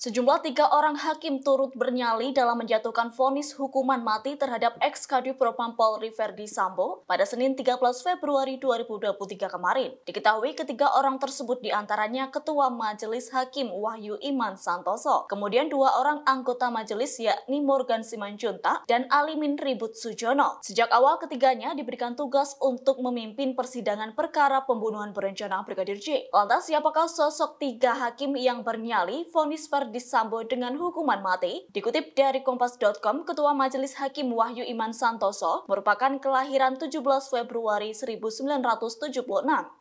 Sejumlah tiga orang hakim turut bernyali dalam menjatuhkan vonis hukuman mati terhadap ex Kadif Propam Polri Verdi Sambo pada Senin 13 Februari 2023 kemarin. Diketahui ketiga orang tersebut diantaranya Ketua Majelis Hakim Wahyu Iman Santoso, kemudian dua orang anggota majelis yakni Morgan Simanjuntak dan Alimin Ribut Sujono. Sejak awal ketiganya diberikan tugas untuk memimpin persidangan perkara pembunuhan berencana Brigadir J. Lantas siapakah sosok tiga hakim yang bernyali vonis Verdi disambo dengan hukuman mati, dikutip dari Kompas.com, Ketua Majelis Hakim Wahyu Iman Santoso merupakan kelahiran 17 Februari 1976.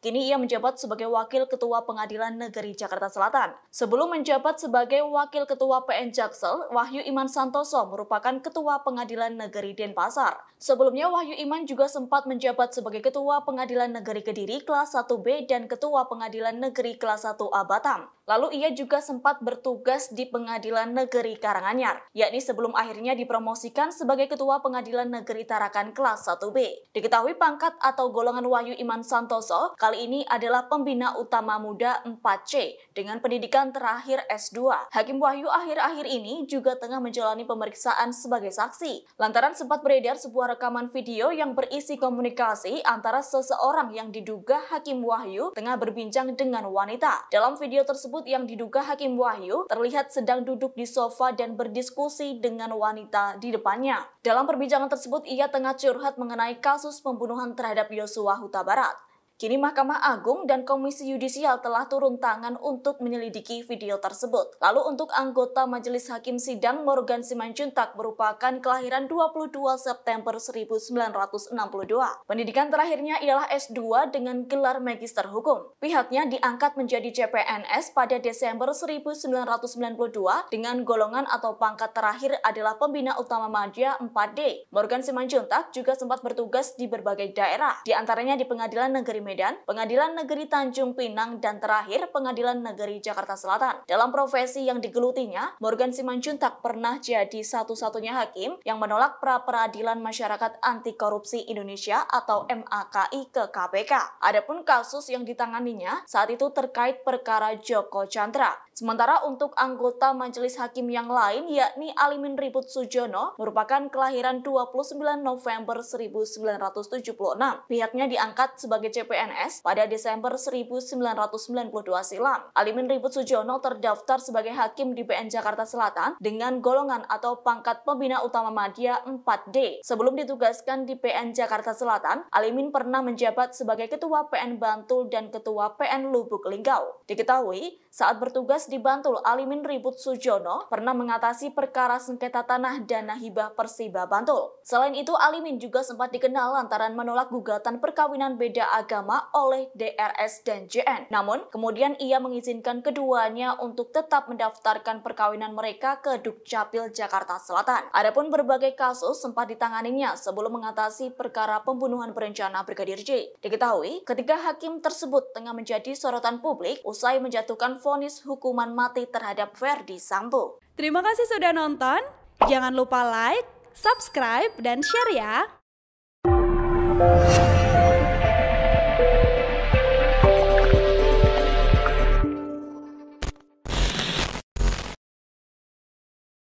Kini ia menjabat sebagai Wakil Ketua Pengadilan Negeri Jakarta Selatan. Sebelum menjabat sebagai Wakil Ketua PN Jaksel, Wahyu Iman Santoso merupakan Ketua Pengadilan Negeri Denpasar. Sebelumnya, Wahyu Iman juga sempat menjabat sebagai Ketua Pengadilan Negeri Kediri kelas 1B dan Ketua Pengadilan Negeri kelas 1A Batam. Lalu ia juga sempat bertugas di Pengadilan Negeri Karanganyar, yakni sebelum akhirnya dipromosikan sebagai Ketua Pengadilan Negeri Tarakan kelas 1B. Diketahui pangkat atau golongan Wahyu Iman Santoso kali ini adalah pembina utama muda 4C dengan pendidikan terakhir S2. Hakim Wahyu akhir-akhir ini juga tengah menjalani pemeriksaan sebagai saksi. Lantaran sempat beredar sebuah rekaman video yang berisi komunikasi antara seseorang yang diduga Hakim Wahyu tengah berbincang dengan wanita. Dalam video tersebut tersebut yang diduga Hakim Wahyu terlihat sedang duduk di sofa dan berdiskusi dengan wanita di depannya. Dalam perbincangan tersebut, ia tengah curhat mengenai kasus pembunuhan terhadap Yosua Huta Barat. Kini Mahkamah Agung dan Komisi Yudisial telah turun tangan untuk menyelidiki video tersebut. Lalu untuk anggota Majelis Hakim Sidang Morgan Simanjuntak merupakan kelahiran 22 September 1962. Pendidikan terakhirnya ialah S2 dengan gelar Magister Hukum. Pihaknya diangkat menjadi CPNS pada Desember 1992 dengan golongan atau pangkat terakhir adalah Pembina Utama Madya 4D. Morgan Simanjuntak juga sempat bertugas di berbagai daerah, diantaranya di Pengadilan Negeri Medan, Pengadilan Negeri Tanjung Pinang, dan terakhir Pengadilan Negeri Jakarta Selatan. Dalam profesi yang digelutinya, Morgan Simanjuntak pernah jadi satu-satunya hakim yang menolak pra-peradilan masyarakat anti korupsi Indonesia atau MAKI ke KPK. Adapun kasus yang ditanganinya saat itu terkait perkara Joko Chandra. Sementara untuk anggota Majelis Hakim yang lain yakni Alimin Ribut Sujono merupakan kelahiran 29 November 1976. Pihaknya diangkat sebagai CPNS pada Desember 1992 silam. Alimin Ribut Sujono terdaftar sebagai hakim di PN Jakarta Selatan dengan golongan atau pangkat pembina utama media 4D. Sebelum ditugaskan di PN Jakarta Selatan, Alimin pernah menjabat sebagai Ketua PN Bantul dan Ketua PN Lubuk Linggau. Diketahui, saat bertugas di Bantul Alimin Ribut Sujono pernah mengatasi perkara sengketa tanah dana hibah Persiba Bantul. Selain itu, Alimin juga sempat dikenal lantaran menolak gugatan perkawinan beda agama oleh DRS dan JN. Namun, kemudian ia mengizinkan keduanya untuk tetap mendaftarkan perkawinan mereka ke Dukcapil Jakarta Selatan. Adapun berbagai kasus sempat ditanganinya sebelum mengatasi perkara pembunuhan berencana Brigadir J. Diketahui, ketiga hakim tersebut tengah menjadi sorotan publik usai menjatuhkan vonis hukuman hukuman mati terhadap Verdi Sambo. Terima kasih sudah nonton. Jangan lupa like, subscribe, dan share ya.